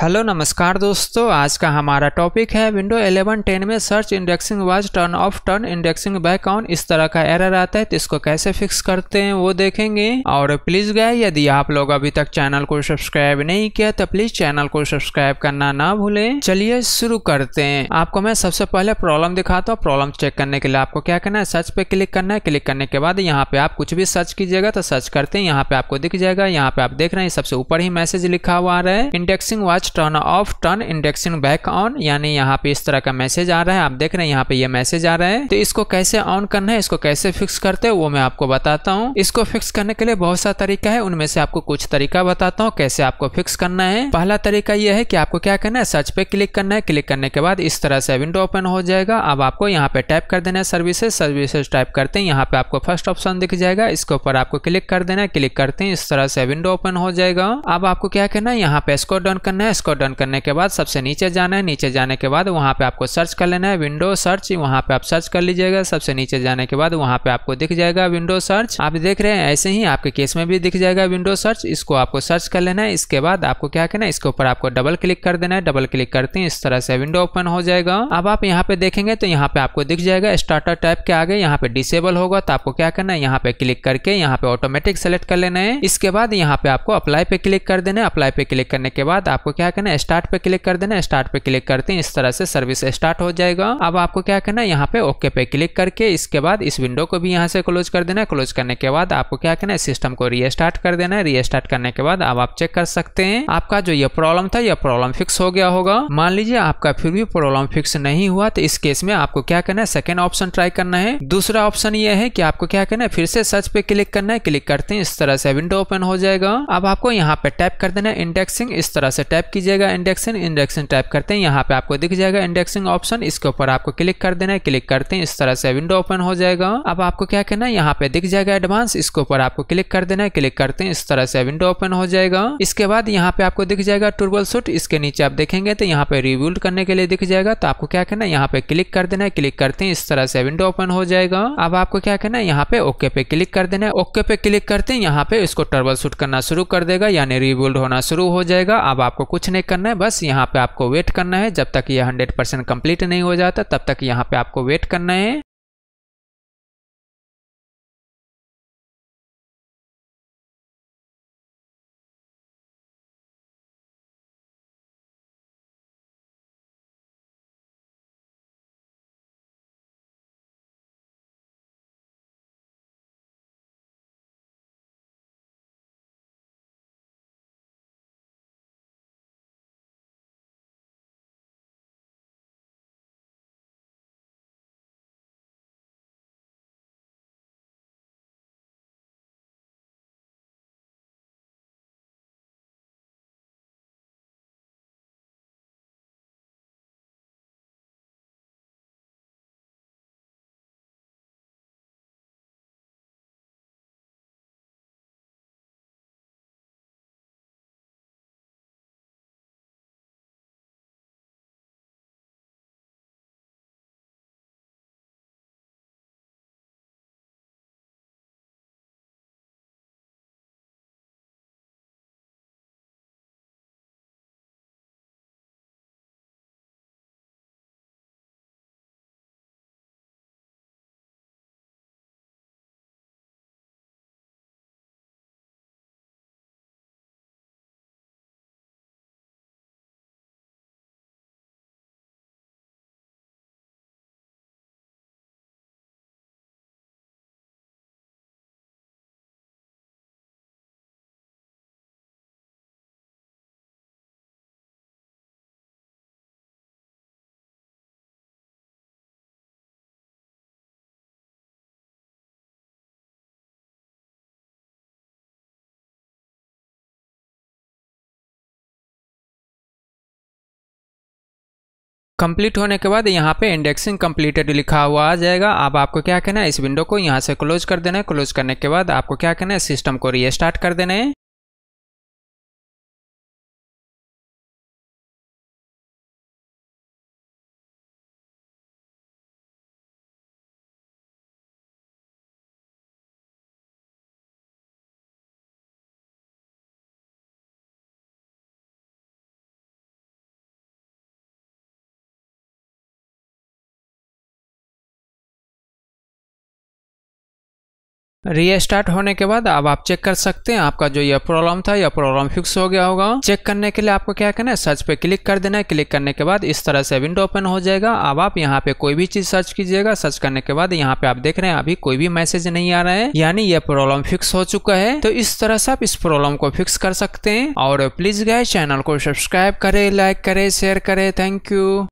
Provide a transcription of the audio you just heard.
hello नमस्कार दोस्तों आज का हमारा टॉपिक है विंडो 11 10 में search indexing was turn off turn indexing back on इस तरह का एरर आता है तो इसको कैसे फिक्स करते हैं वो देखेंगे और प्लीज गए यदि आप लोग अभी तक चैनल को सब्सक्राइब नहीं किया तो प्लीज चैनल को सब्सक्राइब करना ना भूले चलिए शुरू करते हैं आपको मैं सबसे पहले प्रॉब्लम दिखाता हूँ प्रॉब्लम चेक करने के लिए आपको क्या करना है सर्च पे क्लिक करना है क्लिक करने के बाद यहाँ पे आप कुछ भी सर्च कीजिएगा तो सर्च करते हैं यहाँ पे आपको दिख जाएगा यहाँ पे आप देख रहे हैं सबसे ऊपर ही मैसेज लिखा हुआ आ रहा है indexing was turn off turn indexing back on यानी यहाँ पे इस तरह का मैसेज आ रहा है आप देख रहे हैं यहाँ पे ये मैसेज आ रहा है तो इसको कैसे ऑन करना है इसको कैसे फिक्स करते हैं वो मैं आपको बताता हूँ इसको फिक्स करने के लिए बहुत सा तरीका है उनमें से आपको कुछ तरीका बताता हूँ कैसे आपको फिक्स करना है पहला तरीका यह है की आपको क्या करना है सर्च पे क्लिक करना है क्लिक करने के बाद इस तरह से विंडो ओपन हो जाएगा अब आपको यहाँ पे टाइप कर देना है सर्विसेज सर्विसेज टाइप करते हैं यहाँ पे आपको फर्स्ट ऑप्शन दिख जाएगा इसके ऊपर आपको क्लिक कर देना है क्लिक करते हैं इस तरह से विंडो ओपन हो जाएगा अब आपको क्या करना है यहाँ पे स्कोर डाउन करना है इसको डन करने के बाद सबसे नीचे जाना है नीचे जाने के बाद वहाँ पे आपको सर्च कर लेना है विंडो सर्च वहाँ पे आप सर्च कर लीजिएगा सबसे नीचे जाने के बाद वहाँ पे आपको दिख जाएगा विंडो सर्च आप देख रहे हैं ऐसे ही आपके केस में भी दिख जाएगा विंडो सर्च इसको आपको सर्च कर लेना है इसके बाद आपको क्या करना है इसके ऊपर आपको डबल क्लिक कर देना है डबल क्लिक करते हैं इस तरह से विंडो ओपन हो जाएगा अब आप यहाँ पे देखेंगे तो यहाँ पे आपको दिख जाएगा स्टार्टर टाइप के आगे यहाँ पे डिसेबल होगा तो आपको क्या करना है यहाँ पे क्लिक करके यहाँ पे ऑटोमेटिक सेलेक्ट कर लेना है इसके बाद यहाँ पे आपको अप्लाई पे क्लिक कर देना है अप्लाई पे क्लिक करने के बाद आपको क्या क्या करना है स्टार्ट पे क्लिक कर देना स्टार्ट पे क्लिक करते हैं इस तरह से सर्विस स्टार्ट हो जाएगा अब आपको क्या करना है यहाँ पे ओके पे क्लिक करके इसके बाद इस विंडो को भी यहाँ से क्लोज कर देना है क्लोज करने के बाद आपको क्या करना है सिस्टम को रीस्टार्ट कर देना है रीस्टार्ट करने के बाद अब आप चेक कर सकते हैं आपका जो ये प्रॉब्लम था यह प्रॉब्लम फिक्स हो गया होगा मान लीजिए आपका फिर भी प्रॉब्लम फिक्स नहीं हुआ तो इस केस में आपको क्या करना है सेकेंड ऑप्शन ट्राई करना है दूसरा ऑप्शन ये है कि आपको क्या करना है फिर से सर्च पे क्लिक करना है क्लिक करते हैं इस तरह से विंडो ओपन हो जाएगा अब आपको यहाँ पे टाइप कर देना है इंडेक्सिंग इस तरह से टाइप कीजिएगा इंडेक्सिंग इंडेक्सिंग टाइप करते हैं यहाँ पे आपको दिख जाएगा इंडेक्सिंग ऑप्शन इसके ऊपर आपको क्लिक कर देना है क्लिक करते हैं इस तरह से विंडो ओपन हो जाएगा अब आपको क्या करना है यहाँ पे दिख जाएगा एडवांस इसके ऊपर आपको क्लिक कर देना है क्लिक करते हैं इस तरह से विंडो ओपन हो जाएगा इसके बाद यहाँ पे आपको दिख जाएगा टूर्बल सूट इसके नीचे आप देखेंगे तो यहाँ पे रिव्यूल्ड करने के लिए दिख जाएगा तो आपको क्या करना है यहाँ पे क्लिक कर देना है क्लिक करते हैं इस तरह से विंडो ओपन हो जाएगा अब आपको क्या करना है यहाँ पे ओके पे क्लिक कर देना है ओके पे क्लिक करते हैं यहाँ पे इसको टर्बल सूट करना शुरू कर देगा यानी रिव्यूल्ड होना शुरू हो जाएगा अब आपको कुछ कुछ नहीं करना है बस यहाँ पे आपको वेट करना है जब तक ये हंड्रेड परसेंट कंप्लीट नहीं हो जाता तब तक यहाँ पे आपको वेट करना है कंप्लीट होने के बाद यहाँ पे इंडेक्सिंग कंप्लीटेड लिखा हुआ आ जाएगा अब आप आपको क्या कहना है इस विंडो को यहाँ से क्लोज कर देना है क्लोज करने के बाद आपको क्या कहना है सिस्टम को रीस्टार्ट कर देना है रीस्टार्ट होने के बाद अब आप चेक कर सकते हैं आपका जो ये प्रॉब्लम था यह प्रॉब्लम फिक्स हो गया होगा चेक करने के लिए आपको क्या करना है सर्च पे क्लिक कर देना है क्लिक करने के बाद इस तरह से विंडो ओपन हो जाएगा अब आप यहाँ पे कोई भी चीज सर्च कीजिएगा सर्च करने के बाद यहाँ पे आप देख रहे हैं अभी कोई भी मैसेज नहीं आ रहा है यानी यह प्रॉब्लम फिक्स हो चुका है तो इस तरह से आप इस प्रॉब्लम को फिक्स कर सकते हैं और प्लीज गए चैनल को सब्सक्राइब करे लाइक करे शेयर करे थैंक यू